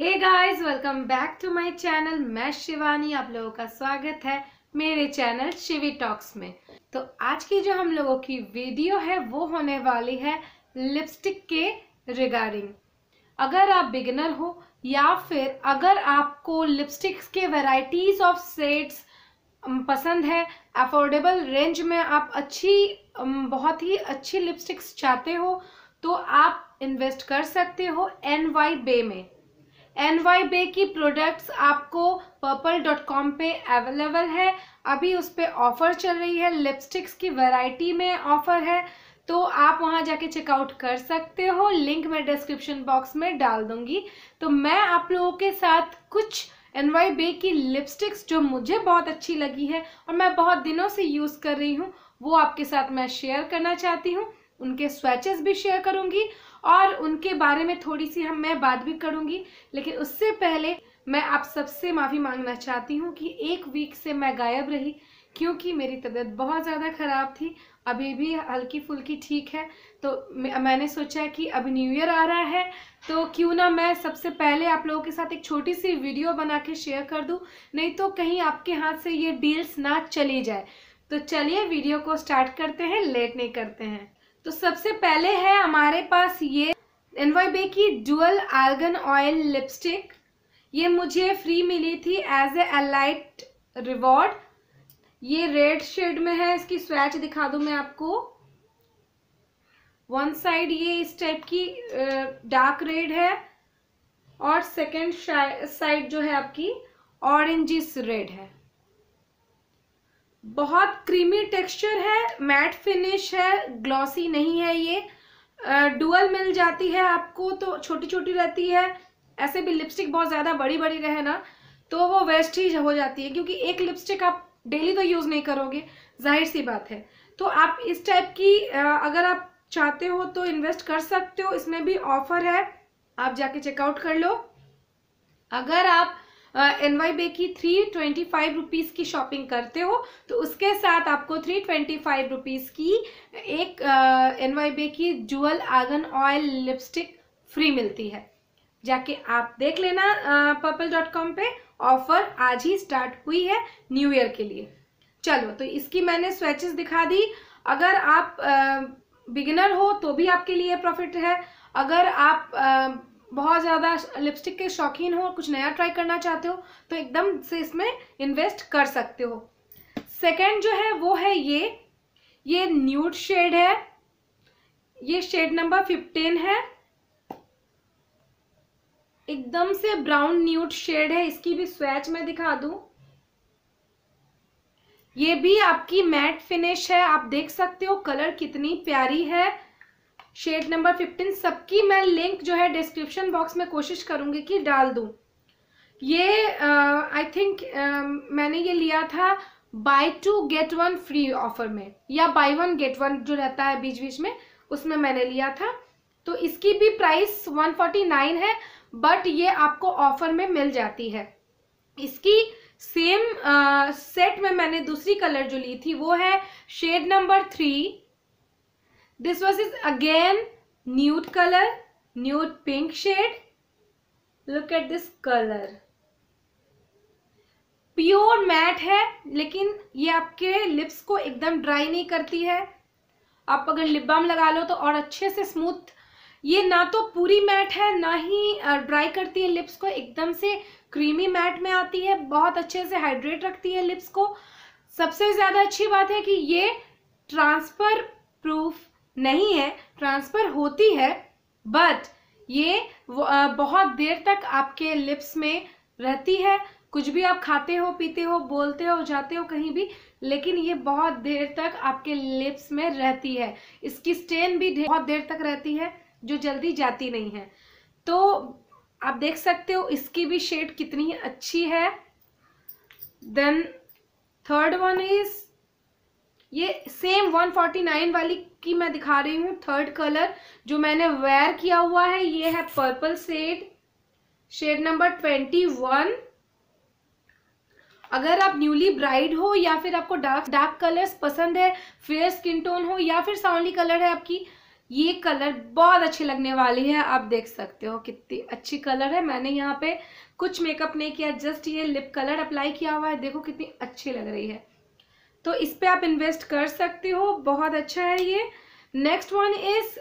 Hey guys welcome back to my channel मैं शिवानी आप लोगों का स्वागत है मेरे चैनल शिवी टॉक्स में तो आज की जो हम लोगों की वीडियो है वो होने वाली है लिपस्टिक के रिगार्डिंग अगर आप बिगिनर हो या फिर अगर आपको लिपस्टिक्स के वैरायटीज ऑफ सेट्स पसंद है अफोर्डेबल रेंज में आप अच्छी बहुत ही अच्छी लिपस्टिक्स चाहते हो तो आप इन्वेस्ट कर सकते हो एन वाई बे में एन वाई बे की प्रोडक्ट्स आपको पर्पल डॉट कॉम पर अवेलेबल है अभी उस पर ऑफ़र चल रही है लिपस्टिक्स की वैरायटी में ऑफ़र है तो आप वहाँ जाके चेकआउट कर सकते हो लिंक मैं डिस्क्रिप्शन बॉक्स में डाल दूँगी तो मैं आप लोगों के साथ कुछ एन वाई बे की लिपस्टिक्स जो मुझे बहुत अच्छी लगी है और मैं बहुत दिनों से यूज़ कर रही हूँ वो आपके साथ मैं शेयर करना चाहती हूँ उनके स्वेचेस भी शेयर करूँगी और उनके बारे में थोड़ी सी हम मैं बात भी करूँगी लेकिन उससे पहले मैं आप सबसे माफ़ी मांगना चाहती हूँ कि एक वीक से मैं गायब रही क्योंकि मेरी तबीयत बहुत ज़्यादा ख़राब थी अभी भी हल्की फुल्की ठीक है तो मैंने सोचा कि अभी न्यू ईयर आ रहा है तो क्यों ना मैं सबसे पहले आप लोगों के साथ एक छोटी सी वीडियो बना के शेयर कर दूँ नहीं तो कहीं आपके हाथ से ये डील्स ना चली जाए तो चलिए वीडियो को स्टार्ट करते हैं लेट नहीं करते हैं तो सबसे पहले है हमारे पास ये एन बे की डुअल आर्गन ऑयल लिपस्टिक ये मुझे फ्री मिली थी एज ए अलाइट रिवॉर्ड ये रेड शेड में है इसकी स्वैच दिखा दू मैं आपको वन साइड ये इस टाइप की डार्क रेड है और सेकेंड साइड जो है आपकी ऑरेंजिस रेड है बहुत क्रीमी टेक्सचर है मैट फिनिश है ग्लॉसी नहीं है ये डुअल मिल जाती है आपको तो छोटी छोटी रहती है ऐसे भी लिपस्टिक बहुत ज़्यादा बड़ी बड़ी रहे ना तो वो वेस्ट ही हो जाती है क्योंकि एक लिपस्टिक आप डेली तो यूज़ नहीं करोगे जाहिर सी बात है तो आप इस टाइप की अगर आप चाहते हो तो इन्वेस्ट कर सकते हो इसमें भी ऑफर है आप जाके चेकआउट कर लो अगर आप एन वाई बे की थ्री ट्वेंटी फाइव रुपीज़ की शॉपिंग करते हो तो उसके साथ आपको थ्री ट्वेंटी फाइव रुपीज़ की एक एन वाई बे की jewel argan oil lipstick free मिलती है जाके आप देख लेना पर्पल डॉट कॉम पे ऑफर आज ही स्टार्ट हुई है न्यू ईयर के लिए चलो तो इसकी मैंने स्वेचेस दिखा दी अगर आप बिगिनर हो तो भी आपके लिए प्रॉफिट है अगर आप बहुत ज़्यादा लिपस्टिक के शौकीन हो कुछ नया ट्राई करना चाहते हो तो एकदम से इसमें इन्वेस्ट कर सकते हो सेकेंड जो है वो है ये ये न्यूड शेड है ये शेड नंबर फिफ्टीन है एकदम से ब्राउन न्यूट शेड है इसकी भी स्वेच मैं दिखा दूं ये भी आपकी मैट फिनिश है आप देख सकते हो कलर कितनी प्यारी है शेड नंबर फिफ्टीन सबकी मैं लिंक जो है डिस्क्रिप्शन बॉक्स में कोशिश करूंगी कि डाल दूँ ये आई uh, थिंक uh, मैंने ये लिया था buy two get one free offer में या बाय वन गेट वन जो रहता है बीच बीच में उसमें मैंने लिया था तो इसकी भी प्राइस 149 है बट ये आपको ऑफर में मिल जाती है इसकी सेम सेट uh, में मैंने दूसरी कलर जो ली थी वो है shade number three This was is again nude color, nude pink shade. Look at this color. Pure matte है लेकिन ये आपके लिप्स को एकदम ड्राई नहीं करती है आप अगर लिप बाम लगा लो तो और अच्छे से स्मूथ ये ना तो पूरी मैट है ना ही ड्राई करती है लिप्स को एकदम से क्रीमी मैट में आती है बहुत अच्छे से हाइड्रेट रखती है लिप्स को सबसे ज़्यादा अच्छी बात है कि ये ट्रांसफ़र प्रूफ नहीं है ट्रांसफ़र होती है बट ये बहुत देर तक आपके लिप्स में रहती है कुछ भी आप खाते हो पीते हो बोलते हो जाते हो कहीं भी लेकिन ये बहुत देर तक आपके लिप्स में रहती है इसकी स्टेन भी बहुत देर तक रहती है जो जल्दी जाती नहीं है तो आप देख सकते हो इसकी भी शेड कितनी अच्छी है देन थर्ड वन इज़ ये सेम 149 वाली की मैं दिखा रही हूँ थर्ड कलर जो मैंने वेयर किया हुआ है ये है purple shade shade number twenty one अगर आप न्यूली ब्राइड हो या फिर आपको डार्क डार्क कलर्स पसंद है फेयर स्किन टोन हो या फिर साउंडली कलर है आपकी ये कलर बहुत अच्छे लगने वाली है आप देख सकते हो कितनी अच्छी कलर है मैंने यहाँ पे कुछ मेकअप नहीं किया जस्ट ये लिप कलर अप्लाई किया हुआ है देखो कितनी अच्छी लग रही है तो इस पर आप इन्वेस्ट कर सकते हो बहुत अच्छा है ये next one is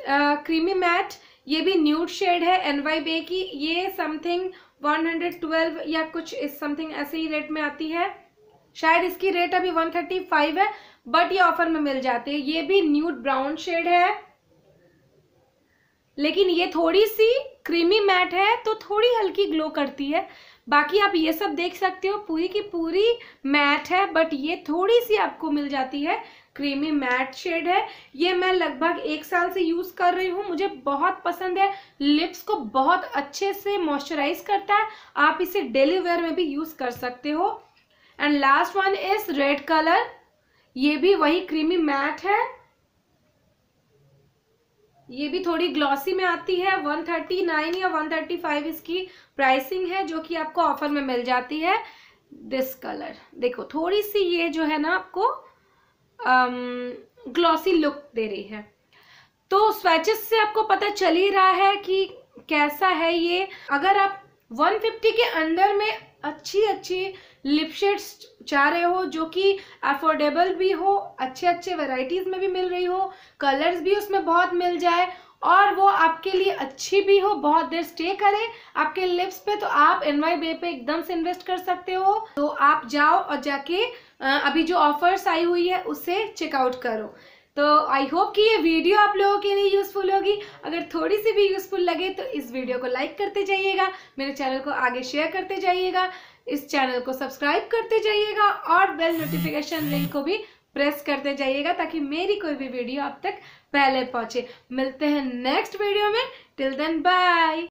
creamy matte ये भी न्यूड शेड है एन वाई बे की ये समथिंग 112 या कुछ इस समथिंग ऐसे ही रेट में आती है शायद इसकी रेट अभी 135 है बट ये ऑफर में मिल जाती है ये भी न्यूड ब्राउन शेड है लेकिन ये थोड़ी सी क्रीमी मैट है तो थोड़ी हल्की ग्लो करती है बाकी आप ये सब देख सकते हो पूरी की पूरी मैट है बट ये थोड़ी सी आपको मिल जाती है क्रीमी मैट शेड है ये मैं लगभग एक साल से यूज़ कर रही हूँ मुझे बहुत पसंद है लिप्स को बहुत अच्छे से मॉइस्चराइज करता है आप इसे डेली वेयर में भी यूज़ कर सकते हो and last one is red colour ये भी वही क्रीमी मैट है ये भी थोड़ी ग्लॉसी में आती है 139 या 135 इसकी प्राइसिंग है जो कि आपको ऑफर में मिल जाती है दिस कलर देखो थोड़ी सी ये जो है ना आपको ग्लॉसी um, लुक दे रही है तो स्वेचेस से आपको पता चल ही रहा है कि कैसा है ये अगर आप 150 के अंदर में अच्छी अच्छी लिप शेड्स चाह रहे हो जो कि अफोर्डेबल भी हो अच्छे अच्छे वेराइटीज़ में भी मिल रही हो कलर्स भी उसमें बहुत मिल जाए और वो आपके लिए अच्छी भी हो बहुत देर स्टे करे आपके लिप्स पे तो आप एन वाई बे पे एकदम से इन्वेस्ट कर सकते हो तो आप जाओ और जाके अभी जो ऑफर्स आई हुई है उसे चेकआउट करो तो आई होप कि ये वीडियो आप लोगों के लिए यूज़फुल होगी अगर थोड़ी सी भी यूज़फुल लगे तो इस वीडियो को लाइक करते जाइएगा मेरे चैनल को आगे शेयर करते जाइएगा इस चैनल को सब्सक्राइब करते जाइएगा और बेल नोटिफिकेशन लिंक को भी प्रेस करते जाइएगा ताकि मेरी कोई भी वीडियो आप तक पहले पहुंचे मिलते हैं नेक्स्ट वीडियो में टिल देन बाय